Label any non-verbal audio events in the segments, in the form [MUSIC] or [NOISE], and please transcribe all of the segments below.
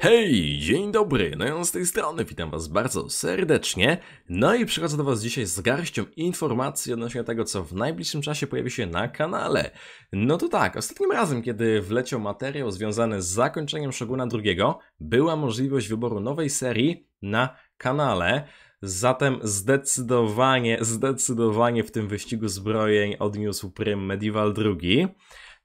Hej, dzień dobry, no ja z tej strony witam was bardzo serdecznie. No i przychodzę do was dzisiaj z garścią informacji odnośnie tego, co w najbliższym czasie pojawi się na kanale. No to tak, ostatnim razem, kiedy wleciał materiał związany z zakończeniem Shoguna II, była możliwość wyboru nowej serii na kanale. Zatem zdecydowanie, zdecydowanie w tym wyścigu zbrojeń odniósł prym Medieval II.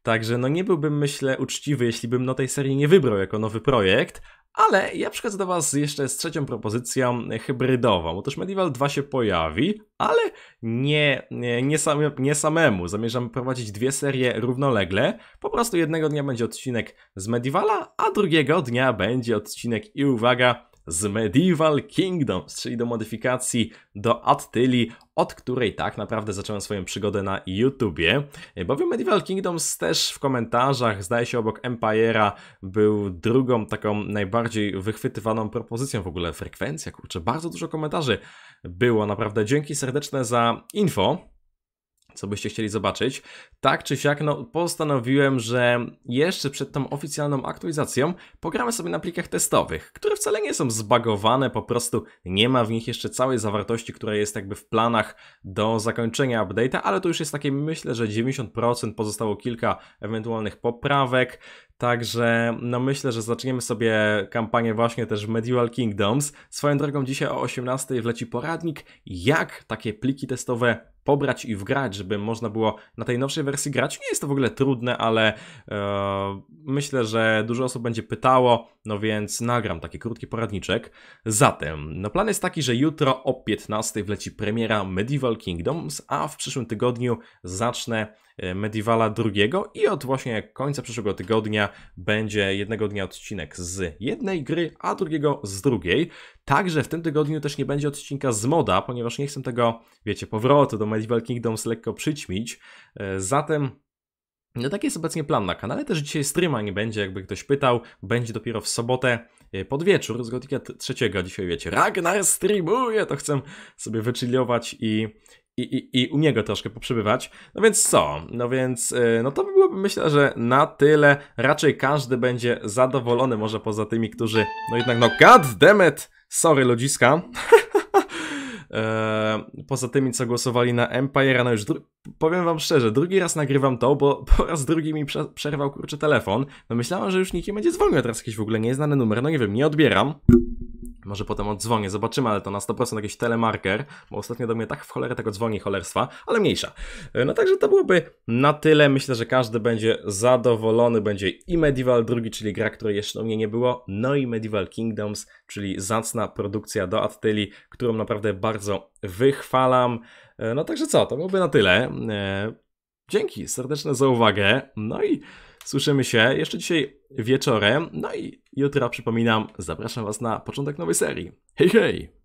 Także no nie byłbym, myślę, uczciwy, jeśli bym no tej serii nie wybrał jako nowy projekt, ale ja przychodzę do Was jeszcze z trzecią propozycją hybrydową. Otóż Medieval 2 się pojawi, ale nie, nie, nie, same, nie samemu. Zamierzam prowadzić dwie serie równolegle. Po prostu jednego dnia będzie odcinek z Medievala, a drugiego dnia będzie odcinek i uwaga, z Medieval Kingdoms, czyli do modyfikacji do Attili, od której tak naprawdę zacząłem swoją przygodę na YouTubie, bowiem Medieval Kingdoms też w komentarzach, zdaje się obok Empire'a, był drugą taką najbardziej wychwytywaną propozycją w ogóle, frekwencja, kurczę, bardzo dużo komentarzy było, naprawdę dzięki serdeczne za info, co byście chcieli zobaczyć. Tak czy siak, no postanowiłem, że jeszcze przed tą oficjalną aktualizacją pogramy sobie na plikach testowych, które wcale nie są zbagowane, po prostu nie ma w nich jeszcze całej zawartości, która jest jakby w planach do zakończenia update'a, ale to już jest takie, myślę, że 90% pozostało kilka ewentualnych poprawek, Także no myślę, że zaczniemy sobie kampanię właśnie też w Medieval Kingdoms. Swoją drogą dzisiaj o 18 wleci poradnik, jak takie pliki testowe pobrać i wgrać, żeby można było na tej nowszej wersji grać. Nie jest to w ogóle trudne, ale e, myślę, że dużo osób będzie pytało, no więc nagram taki krótki poradniczek. Zatem, no plan jest taki, że jutro o 15 wleci premiera Medieval Kingdoms, a w przyszłym tygodniu zacznę E, Medievala drugiego i od właśnie końca przyszłego tygodnia będzie jednego dnia odcinek z jednej gry, a drugiego z drugiej. Także w tym tygodniu też nie będzie odcinka z moda, ponieważ nie chcę tego, wiecie, powrotu do Medieval Kingdoms lekko przyćmić. E, zatem no taki jest obecnie plan na kanale, też dzisiaj streama nie będzie, jakby ktoś pytał, będzie dopiero w sobotę e, pod wieczór z Gotika trzeciego. Dzisiaj wiecie, Ragnar streamuje, to chcę sobie wychillować i, i, i, i u niego troszkę poprzybywać. No więc co? No więc, y, no to by byłoby myślę, że na tyle. Raczej każdy będzie zadowolony, może poza tymi, którzy, no jednak, no god damn it, sorry ludziska. [LAUGHS] E, poza tymi, co głosowali na Empire, no już powiem wam szczerze, drugi raz nagrywam to, bo po raz drugi mi prze przerwał kurczę telefon. No myślałem, że już nikt nie będzie dzwonił, teraz jakiś w ogóle nieznany numer, no nie wiem, nie odbieram. Może potem odzwonię, zobaczymy, ale to na 100% jakiś telemarker, bo ostatnio do mnie tak w cholerę tego dzwoni cholerstwa, ale mniejsza. E, no także to byłoby na tyle. Myślę, że każdy będzie zadowolony. Będzie i Medieval Drugi, czyli gra, której jeszcze u mnie nie było, no i Medieval Kingdoms, czyli zacna produkcja do Attyli, którą naprawdę bardzo wychwalam. E, no także co, to byłoby na tyle. E, dzięki serdeczne za uwagę. No i Słyszymy się jeszcze dzisiaj wieczorem. No i jutra, przypominam, zapraszam Was na początek nowej serii. Hej, hej!